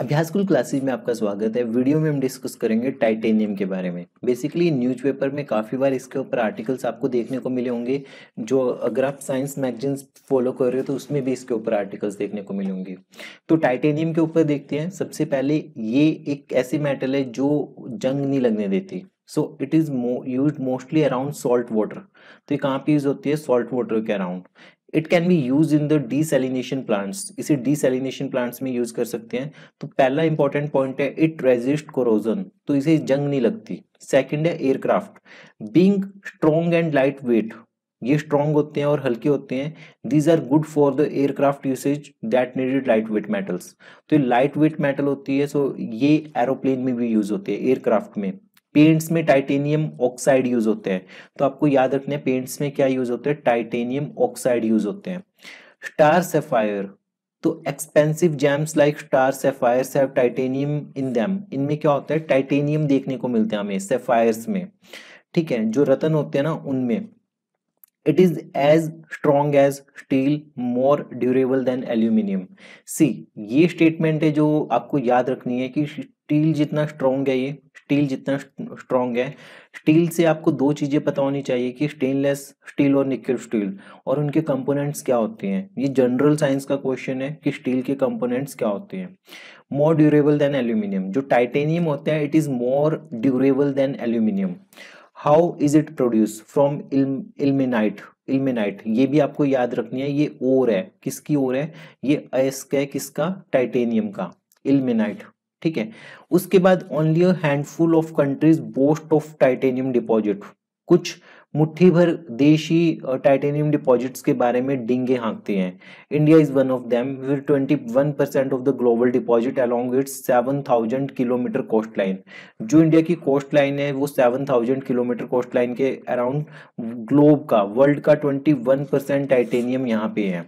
अभ्यास कुल क्लासेज में आपका स्वागत है वीडियो में हम डिस्कस करेंगे टाइटेनियम के बारे में बेसिकली न्यूज़पेपर में काफ़ी बार इसके ऊपर आर्टिकल्स आपको देखने को मिले होंगे जो अगर आप साइंस मैगजीन्स फॉलो कर रहे हो तो उसमें भी इसके ऊपर आर्टिकल्स देखने को मिले होंगे तो टाइटेनियम के ऊपर देखते हैं सबसे पहले ये एक ऐसी मेटल है जो जंग नहीं लगने देती so it is use mostly around salt water तो ये कहाँ पे यूज़ होती है सॉल्ट वाटर के around it can be use in the desalination plants इसे डीसेलिनेशन प्लांट्स में यूज कर सकते हैं तो पहला इंपॉर्टेंट पॉइंट है इट रेजिस्ट कोरोजन तो इसे जंग नहीं लगती सेकेंड है aircraft being strong and light weight ये स्ट्रॉन्ग होते हैं और हल्के होते हैं these are good for the aircraft usage that needed light weight metals तो ये लाइट वेट मेटल होती है सो so ये एरोप्लेन में भी यूज होते हैं एयरक्राफ्ट में पेंट्स में टाइटेनियम ऑक्साइड यूज होते हैं तो आपको याद रखना है पेंट्स में क्या यूज होते हैं टाइटेनियम ऑक्साइड यूज होते हैं स्टार सेफायर तो expensive gems like star sapphire have titanium in them इनमें क्या होता है टाइटेनियम देखने को मिलते हैं हमें सेफायर्स में ठीक है जो रतन होते हैं ना उनमें it is as strong as steel more durable than aluminium see ये statement है जो आपको याद रखनी है कि स्टील जितना स्ट्रॉन्ग है ये स्टील जितना स्ट्रॉन्ग है स्टील से आपको दो चीज़ें पता होनी चाहिए कि स्टेनलेस स्टील और निकल स्टील और उनके कंपोनेंट्स क्या होते हैं ये जनरल साइंस का क्वेश्चन है कि स्टील के कंपोनेंट्स क्या होते हैं मोर ड्यूरेबल देन एल्यूमिनियम जो टाइटेनियम होता है it is more durable than aluminium how is it produce from ilmenite ilmenite ये भी आपको याद रखनी है ये ओर है किसकी ओर है ये अयस्क है किसका टाइटेनियम का इल्मेनाइट ठीक है उसके बाद only a handful of countries boast of titanium deposit कुछ मुट्ठी भर देशी टाइटेनियम डिपॉजिट्स के बारे में डिंगे हाँकते हैं India is one of them with 21 percent of the global deposit along its 7000 kilometre coast line जो इंडिया की कोस्ट लाइन है वो 7000 किलोमीटर कोस्ट लाइन के अराउंड ग्लोब का वर्ल्ड का 21 परसेंट टाइटेनियम यहाँ पे है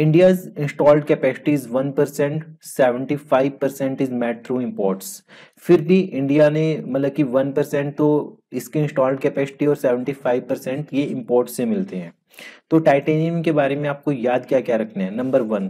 is one percent seventy five percent is met through imports फिर भी इंडिया ने मतलब कि वन परसेंट तो इसके इंस्टॉल्ड कैपेसिटी और 75 परसेंट ये इम्पोर्ट से मिलते हैं तो टाइटेनियम के बारे में आपको याद क्या क्या रखना है नंबर वन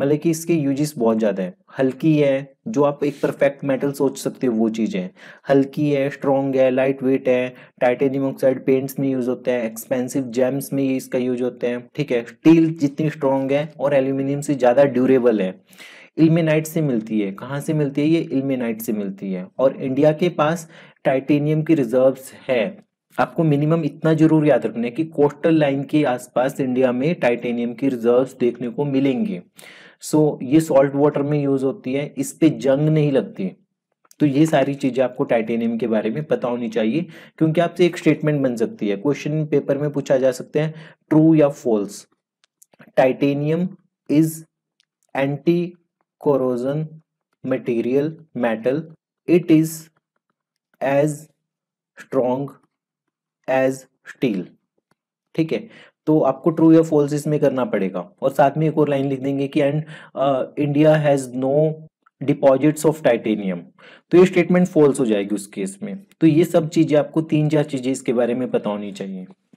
मतलब कि इसके यूजेस बहुत ज़्यादा है हल्की है जो आप एक परफेक्ट मेटल सोच सकते हो वो चीज़ें हल्की है स्ट्रॉन्ग है लाइट वेट है टाइटेनियम ऑक्साइड पेंट्स में यूज़ होता है एक्सपेंसिव जेम्स में ये इसका यूज होता है ठीक है स्टील जितनी स्ट्रॉन्ग है और एल्यूमिनियम से ज़्यादा ड्यूरेबल है इल्मेनाइट से मिलती है कहाँ से मिलती है ये इल्मेनाइट से मिलती है और इंडिया के पास टाइटेनियम की रिजर्व्स है आपको मिनिमम इतना जरूर याद रखना है कि कोस्टल लाइन के आसपास इंडिया में टाइटेनियम की रिजर्व्स देखने को मिलेंगे सो so, ये सॉल्ट वाटर में यूज होती है इस पे जंग नहीं लगती तो ये सारी चीज़ें आपको टाइटेनियम के बारे में पता होनी चाहिए क्योंकि आपसे एक स्टेटमेंट बन सकती है क्वेश्चन पेपर में पूछा जा सकते हैं ट्रू या false titanium is anti corrosion material metal it is as strong as steel ठीक है तो आपको ट्रू या फॉल्स इसमें करना पड़ेगा और साथ में एक और लाइन लिख देंगे कि and India has no deposits of titanium तो ये स्टेटमेंट फॉल्स हो जाएगी उस केस में तो ये सब चीजें आपको तीन चार चीजें इसके बारे में पता होनी चाहिए